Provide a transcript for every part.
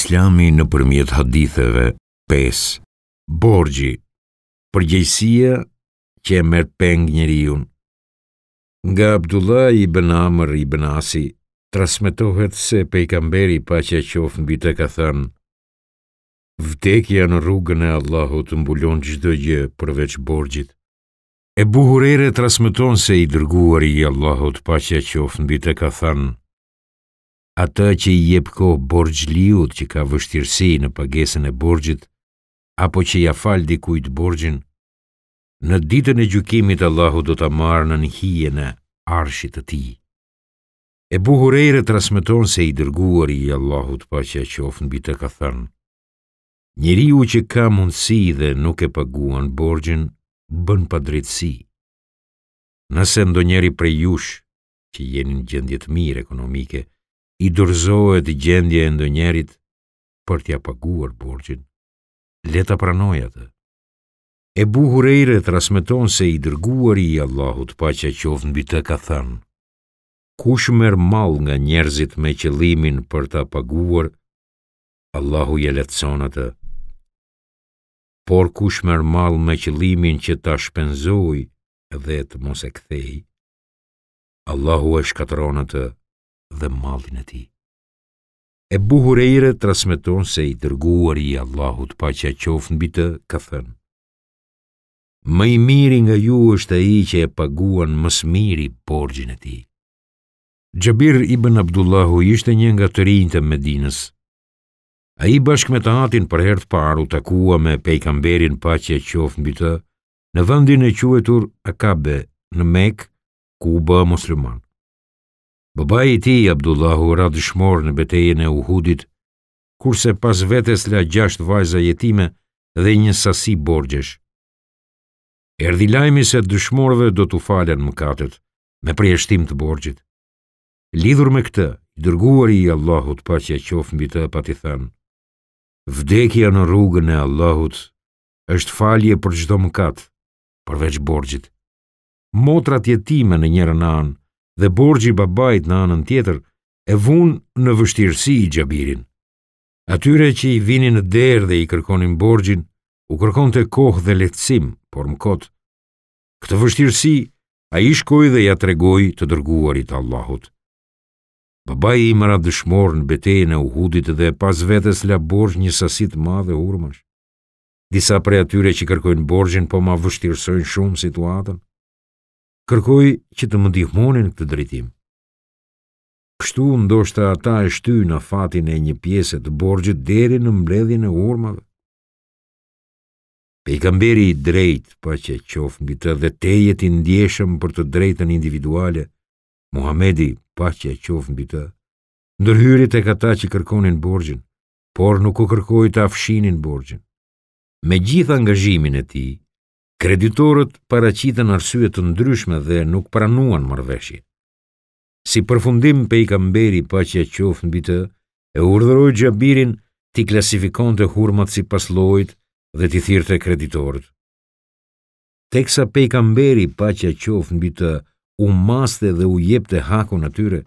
Islami në përmjet haditheve 5 Borgji përgjëjsia që e mërë peng njëriun Nga Abdullah i Ben Amr i Ben Asi Trasmetohet se pejkamberi pa që e qofë në bitë e ka thënë Vdekja në rrugën e Allahut të mbulon gjithë gjë përveç borgjit E buhurere trasmeton se i dërguar i Allahut pa që e qofë në bitë e ka thënë Ata që i jep kohë borgj që ka vështirësi në pagesën e borgjit, apo që i ja afal dikujt borgjin, në ditën e gjukimit Allahu do të marë në njëhije në arshit të ti. E buhurere trasmeton se i dërguar i Allahu të pa që a qofën bitë ka thënë, njëri u që ka mundësi dhe nuk e paguan borgjin, bën pa dritësi. Nëse ndonjeri prej jush që jenin në gjendjet mirë ekonomike, i dorëzohet gjendje e ndonjërit për t'ja paguar borxhin. Leta ta atë. E buhur e ire trasmeton se i dërguar i Allahut pa që a qovë bitë ka thënë, kush mërë mal nga njerëzit me qëlimin për t'a paguar, Allahu je letësonatë, por kush mërë mal me qëlimin që t'a shpenzoj dhe të mos e kthej, Allahu e shkatronatë, dhe mallin e tij. E Buhureire transmeton se i dërguar i Allahut paqja qof mbi të, ka thënë: Më i miri nga ju është ai që e paguan më së miri e tij. Jabir ibn Abdullahu ishte një nga të rinjtë të Medinës. A i bashkë me të atin për herë të paru takua me pejkamberin pa që e qof mbi bitë në vëndin e quetur Akabe në Mek, ku u bë musliman. Baba i ti, Abdullahu, ra dëshmorë në betejën e uhudit, kurse pas vetes la gjasht vajza jetime dhe një sasi borgjesh. Erdi lajmi se dëshmorëve do të falen më katët, me prejeshtim të borgjit. Lidhur me këtë, dërguar i Allahut pa që qof mbi të pa ti thënë, vdekja në rrugën e Allahut është falje për gjdo më katë, përveç borgjit. Motrat jetime në njërën anë, dhe borgji babajt në anën tjetër e vun në vështirësi i gjabirin. Atyre që i vini në derë dhe i kërkonin borgjin, u kërkon të kohë dhe letësim, por më kot. Këtë vështirësi, a i shkoj dhe ja tregoj të dërguarit Allahut. Babaj i mëra dëshmor në beteje në uhudit dhe pas vetës la borgj një sasit ma dhe urmësh. Disa pre atyre që i kërkojnë borgjin, po ma vështirësojnë shumë situatën kërkoj që të më dihmonin këtë drejtim. Kështu ndoshta ata e shty në fatin e një pjesë të borgjit deri në mbledhjen e urmadhë. Pe i kamberi i drejt, pa që qof mbi të dhe tejet i ndjeshëm për të drejtën individuale, Muhamedi, pa që e qof mbi të, ndërhyrit e ka ta që kërkonin borgjin, por nuk u kërkoj të afshinin borgjin. Me gjithë angazhimin e tij, Kreditorët paracitën arsyet të ndryshme dhe nuk pranuan marveshje. Si përfundim pe i kamberi pa që e qofën bitë, e urdhëroj gjabirin t'i klasifikon të hurmat si paslojt dhe t'i thirë të kreditorët. Teksa pe i kamberi pa që e qofën bitë, u maste dhe u jepte të haku në tyre,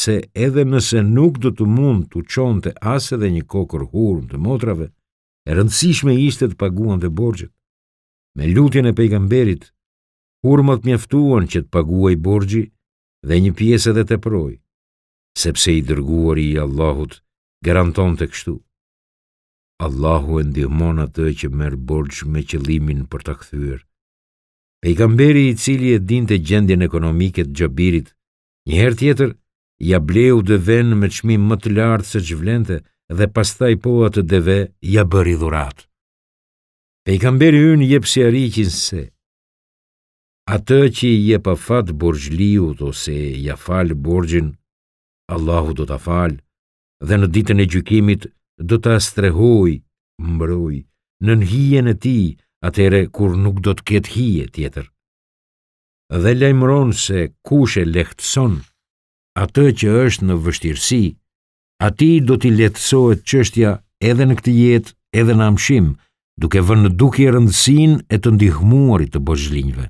se edhe nëse nuk do të mund të qonë të asë dhe një kokër hurm të motrave, e rëndësishme ishte të paguan dhe borgjët. Me lutjen e pejgamberit, hurmat mjeftuan që të paguaj borgji dhe një pjesë edhe të proj, sepse i dërguar i Allahut garanton të kështu. Allahu e ndihmon atë që merë borgj me qëlimin për të këthyër. Pejgamberi i cili e din të gjendjen ekonomike të gjabirit, njëherë tjetër, ja bleu dhe ven me qmi më të lartë se që vlente, dhe pastaj po atë deve ja bëri dhurat. Pe i kam beri unë jep si arikin se, atë që i jep a fat borgjliut ose ja fal borgjin, Allahu do t'a fal, dhe në ditën e gjykimit do t'a strehoj, mbroj, në nëhijen e ti, atere kur nuk do t'ket hije tjetër. Dhe lejmëron se kushe lehtëson, atë që është në vështirësi, ati do t'i letësohet qështja edhe në këtë jetë, edhe në amshim, duke vënë në duke i rëndësin e të ndihmuarit të bëzhlinjve.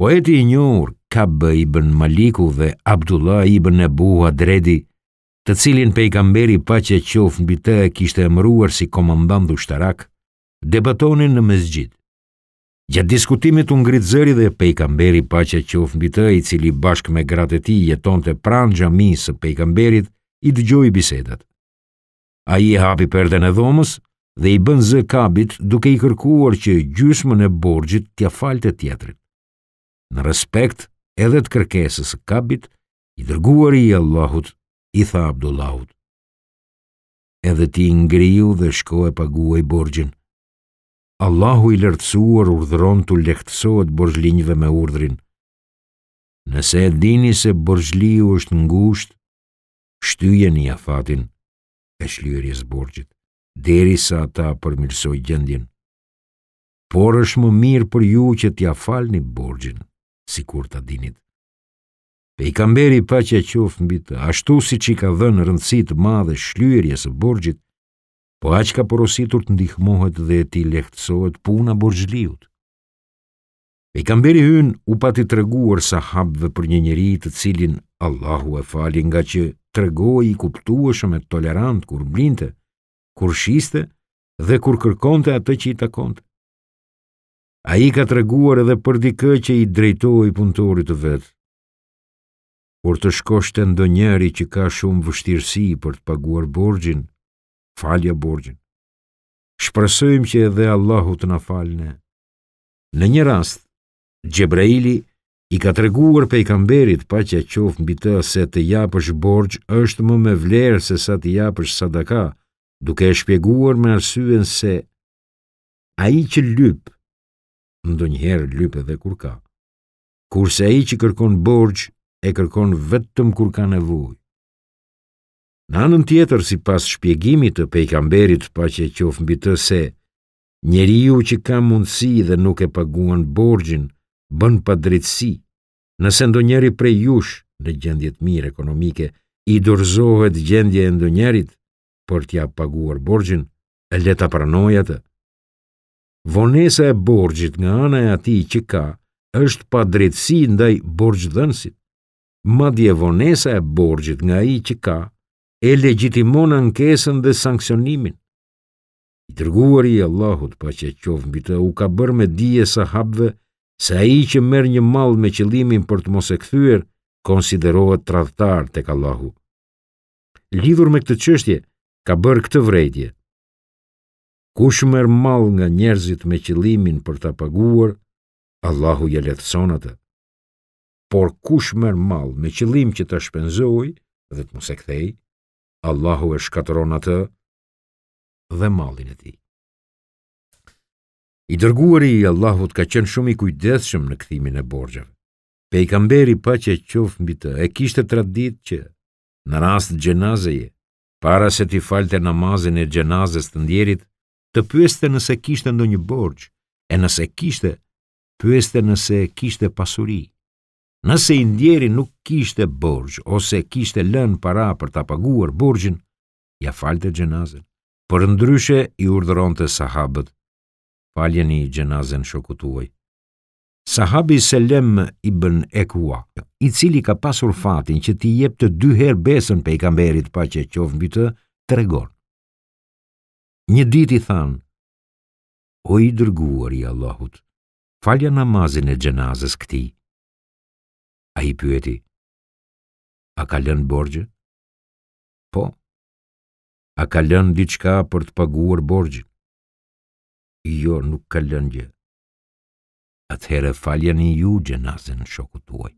Poeti i njur, Kabë i bën Maliku dhe Abdullah i bën buha Adredi, të cilin pejkamberi pa që qofë në bitë e kishtë emruar si komandant dhu shtarak, debatonin në mezgjit. Gjatë diskutimit unë zëri dhe pejkamberi pa që qofë në bitë i cili bashkë me gratë ti jeton të pranë gjami së pejkamberit, i dëgjoj bisedat. A i hapi perden e dhomës dhe i bën zë kabit duke i kërkuar që gjysmën e borgjit tja falte tjetrit. Në respekt edhe të kërkesës kabit, i dërguar i Allahut, i tha Abdullahut. Edhe ti ngriju dhe shko e paguaj borgjin. Allahu i lërtsuar urdhron të lehtësohet borgjlinjve me urdhrin. Nëse e dini se borgjliu është ngusht, shtyje një afatin e shlyërjes borgjit, deri sa ata përmirsoj gjendjen. Por është më mirë për ju që t'ja falni borgjin, si kur t'a dinit. Pe i kamberi pa që e qofë mbitë, ashtu si që i ka dhe në rëndësit madhe shlyërjes e borgjit, po aq ka porositur të ndihmohet dhe ti lehtësohet puna borgjliut. E i kamberi hyn u pati të reguar sa për një njëri të cilin Allahu e fali nga që tregoj i kuptueshëm e tolerant kur blinte, kur shiste dhe kur kërkonte atë që i takonte. A i ka treguar edhe për dikë që i drejtoj punëtorit të vetë. Por të shkoshte ndo njeri që ka shumë vështirësi për të paguar borgjin, falja borgjin. Shpresojmë që edhe Allahu të na falne. Në një rast, Xhebraili i ka treguar pejgamberit pa që qof mbi të se të japësh borxh është më me vlerë se sa të japësh sadaka, duke e shpjeguar me arsyen se ai që lyp ndonjëherë lyp edhe kur ka. Kurse ai që kërkon borxh e kërkon vetëm kur ka nevojë. Në anën tjetër si pas shpjegimit të pejgamberit pa që e mbi të se, njeri ju që ka mundësi dhe nuk e paguan borgjin, bën pa drejtësi, nëse ndonjëri prej jush në gjendje të mirë ekonomike i dorëzohet gjendje e ndonjërit për t'ia paguar borxhin, e le ta atë. Vonesa e borxhit nga ana e atij që ka është pa drejtësi ndaj borxhdhënësit. Madje vonesa e borxhit nga ai që ka e legjitimon ankesën dhe sankcionimin. I dërguari i Allahut, paqja qof mbi të, u ka bërë me dije sahabëve se a i që merë një malë me qëlimin për të mos e këthyër, konsiderohet tradhtar të kallahu. Lidhur me këtë qështje, ka bërë këtë vrejtje. Kush merë malë nga njerëzit me qëlimin për të paguar, Allahu je lethësonatë. Por kush merë malë me qëlim që të shpenzoj dhe të mos e këthej, Allahu e shkatronatë dhe malin e ti. I dërguari i Allahut ka qenë shumë i kujdeshëm në këthimin e borgjeve. Pejgamberi pa që qofë mbi të, e kishte traditë që, në rast gjenazeje, para se t'i falte namazin e gjenazes të ndjerit, të pyeste nëse kishte ndonjë borxh, borgjë, e nëse kishte, pyeste nëse kishte pasuri. Nëse i ndjeri nuk kishte borgjë, ose kishte lën para për t'a paguar borxhin, ja falte gjenazen. Për ndryshe i urdhëronte të sahabët, faljen i gjenazen shokutuaj. Sahabi Selem i bën Ekua, i cili ka pasur fatin që ti jep të dy her besën pe i kamberit pa që qovë mbi të, të regon. Një dit i thanë, o i dërguar i Allahut, falja namazin e gjenazës këti. A i pyeti, a ka lënë borgjë? Po, a ka lënë diçka për të paguar borgjë? jo nuk ka lënë gjë. Atëherë faljen i ju gjenazën shoku tuaj.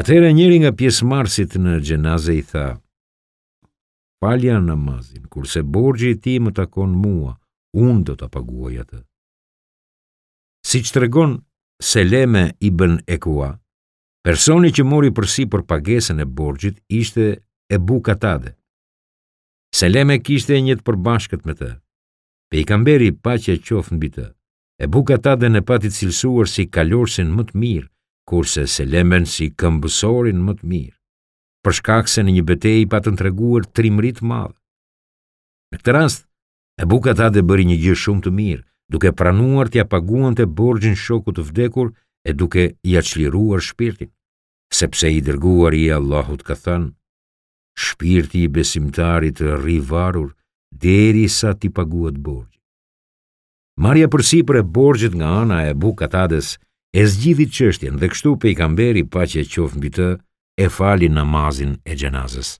Atëherë njëri nga pjesë marsit në gjenazë i tha, falja në mazin, kurse borgjë i ti më takon mua, unë do të paguaj atë. Si që të regon, se i bën e personi që mori përsi për pagesën e borgjit, ishte e bukatade. Seleme kishte e njëtë përbashkët me të, Pejgamberi paqja qof mbi të. E buka ta dhe në pati cilësuar si kalorsin më të mirë, kurse se lemen si këmbësorin më të mirë. Për shkak se në një betejë patën treguar trimrit të madh. Në këtë rast, e buka ta dhe bëri një gjë shumë të mirë, duke pranuar paguan paguante borxhin shokut të vdekur e duke ia çliruar shpirtin, sepse i dërguar i Allahut ka thënë: Shpirti i besimtarit rri varur deri sa ti paguat borgjë. Marja përsi për e borgjët nga ana e bu katades e zgjidhi qështjen dhe kështu pe i kamberi pa që e qofën mbi të e fali namazin e gjenazës.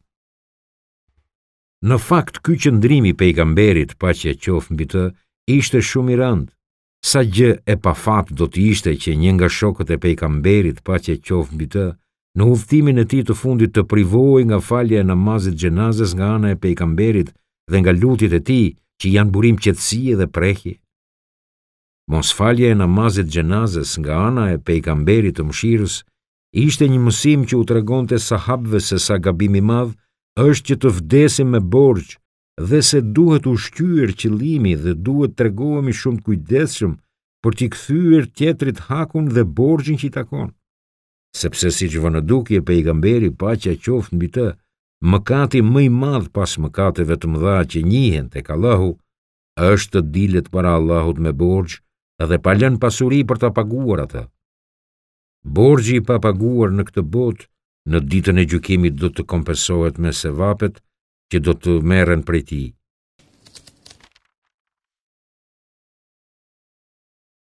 Në fakt, ky qëndrimi pe i kamberit pa që e qofën mbi të ishte shumë i randë, sa gjë e pa fat do të ishte që një nga shokët e pe i kamberit pa që e qofën mbi të në uftimin e ti të fundit të privoj nga falje e namazit gjenazës nga ana e pe i kamberit dhe nga lutit e ti që janë burim qëtësie dhe prehi. Mos falje e namazit gjenazës nga ana e pejkamberi të mshirës, ishte një mësim që u të regon të sahabve se sa gabimi madhë është që të vdesim me borgjë dhe se duhet u shqyër qëlimi dhe duhet të regohemi shumë të kujdeshëm për t'i këthyër tjetrit hakun dhe borgjën që i takon. Sepse si që vënë duki e pejgamberi pa që a qoftë në bitë, mëkati më i madh pas mëkateve të mëdha që njihen tek Allahu, është të dilet para Allahut me borxh dhe pa lënë pasuri për ta paguar atë. Borxhi i papaguar në këtë botë në ditën e gjykimit do të kompensohet me sevapet që do të merren prej tij.